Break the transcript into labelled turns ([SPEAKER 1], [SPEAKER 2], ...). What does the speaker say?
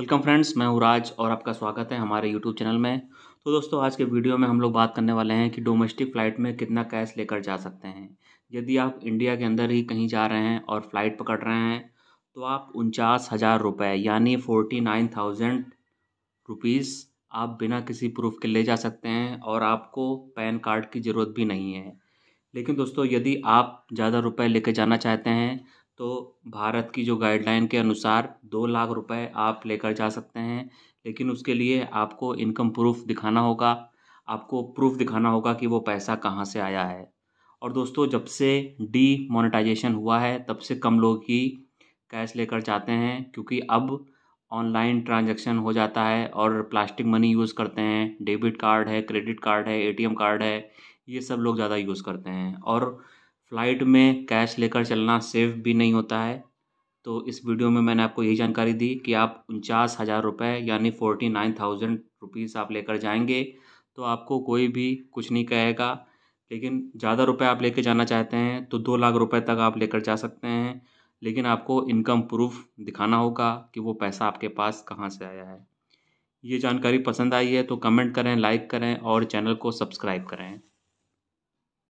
[SPEAKER 1] welcome friends मैं हूँ राज और आपका स्वागत है हमारे यूट्यूब चैनल में तो दोस्तों आज के वीडियो में हम लोग बात करने वाले हैं कि डोमेस्टिक फ़्लाइट में कितना कैश लेकर जा सकते हैं यदि आप इंडिया के अंदर ही कहीं जा रहे हैं और फ़्लाइट पकड़ रहे हैं तो आप उनचास हज़ार रुपये यानी फ़ोर्टी नाइन थाउजेंड रुपीज़ आप बिना किसी प्रूफ के ले जा सकते हैं और आपको पैन कार्ड की ज़रूरत भी नहीं है लेकिन दोस्तों यदि आप ज़्यादा रुपये लेकर जाना चाहते हैं तो भारत की जो गाइडलाइन के अनुसार दो लाख रुपये आप लेकर जा सकते हैं लेकिन उसके लिए आपको इनकम प्रूफ़ दिखाना होगा आपको प्रूफ़ दिखाना होगा कि वो पैसा कहाँ से आया है और दोस्तों जब से डी मोनेटाइजेशन हुआ है तब से कम लोग ही कैश लेकर जाते हैं क्योंकि अब ऑनलाइन ट्रांजैक्शन हो जाता है और प्लास्टिक मनी यूज़ करते हैं डेबिट कार्ड है क्रेडिट कार्ड है एटीएम कार्ड है ये सब लोग ज़्यादा यूज़ करते हैं और फ़्लाइट में कैश लेकर चलना सेफ़ भी नहीं होता है तो इस वीडियो में मैंने आपको यही जानकारी दी कि आप उनचास हज़ार रुपये यानी फ़ोर्टी नाइन थाउजेंड रुपीज़ आप लेकर जाएंगे तो आपको कोई भी कुछ नहीं कहेगा लेकिन ज़्यादा रुपए आप लेकर जाना चाहते हैं तो दो लाख रुपए तक आप लेकर जा सकते हैं लेकिन आपको इनकम प्रूफ दिखाना होगा कि वो पैसा आपके पास कहाँ से आया है ये जानकारी पसंद आई है तो कमेंट करें लाइक करें और चैनल को सब्सक्राइब करें